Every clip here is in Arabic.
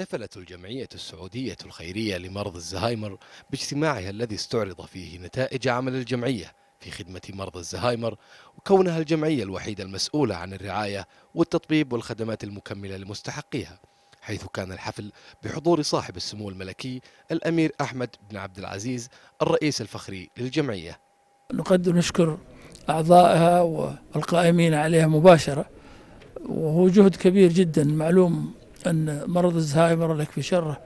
احتفلت الجمعية السعودية الخيرية لمرض الزهايمر باجتماعها الذي استعرض فيه نتائج عمل الجمعية في خدمة مرضى الزهايمر وكونها الجمعية الوحيدة المسؤولة عن الرعاية والتطبيب والخدمات المكملة لمستحقيها حيث كان الحفل بحضور صاحب السمو الملكي الأمير أحمد بن عبد العزيز الرئيس الفخري للجمعية نقد نشكر أعضائها والقائمين عليها مباشرة وهو جهد كبير جدا معلوم أن مرض الزهايمر لك في شره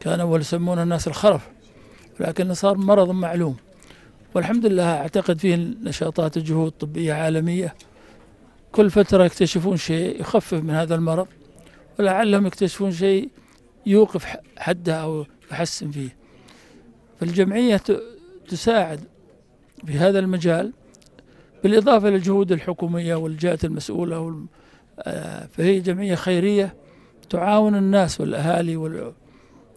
كان أول يسمونه الناس الخرف لكنه صار مرض معلوم والحمد لله أعتقد فيه نشاطات وجهود طبية عالمية كل فترة يكتشفون شيء يخفف من هذا المرض ولعلهم يكتشفون شيء يوقف حده أو يحسن فيه فالجمعية تساعد في هذا المجال بالإضافة للجهود الحكومية والجهات المسؤولة آه، فهي جمعية خيرية تعاون الناس والأهالي وال...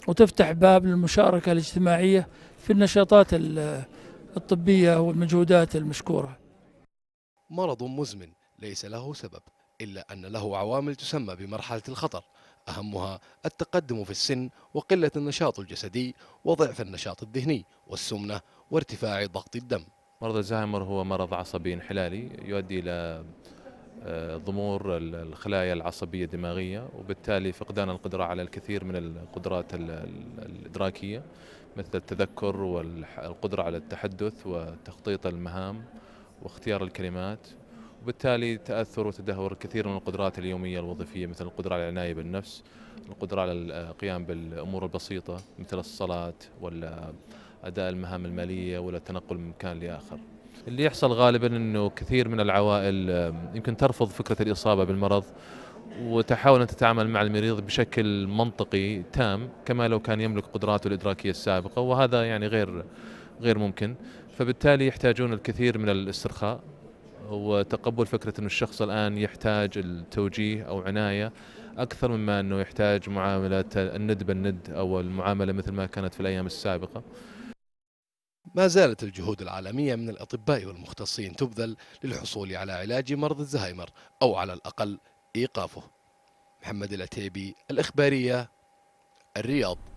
وتفتح باب للمشاركة الاجتماعية في النشاطات الطبية والمجهودات المشكورة مرض مزمن ليس له سبب إلا أن له عوامل تسمى بمرحلة الخطر أهمها التقدم في السن وقلة النشاط الجسدي وضعف النشاط الذهني والسمنة وارتفاع ضغط الدم مرض الزهايمر هو مرض عصبي انحلالي يؤدي إلى آه، ضمور الخلايا العصبية الدماغية وبالتالي فقدان القدرة على الكثير من القدرات الإدراكية مثل التذكر والقدرة على التحدث وتخطيط المهام واختيار الكلمات وبالتالي تأثر وتدهور كثير من القدرات اليومية الوظيفية مثل القدرة على العناية بالنفس القدرة على القيام آه، بالأمور البسيطة مثل الصلاة ولا أداء المهام المالية ولا التنقل من مكان لآخر اللي يحصل غالبا انه كثير من العوائل يمكن ترفض فكره الاصابه بالمرض وتحاول ان تتعامل مع المريض بشكل منطقي تام كما لو كان يملك قدراته الادراكيه السابقه وهذا يعني غير غير ممكن فبالتالي يحتاجون الكثير من الاسترخاء وتقبل فكره انه الشخص الان يحتاج التوجيه او عنايه اكثر مما انه يحتاج معامله الند بالند او المعامله مثل ما كانت في الايام السابقه ما زالت الجهود العالمية من الأطباء والمختصين تبذل للحصول على علاج مرض الزهايمر أو على الأقل إيقافه محمد العتيبي الإخبارية الرياض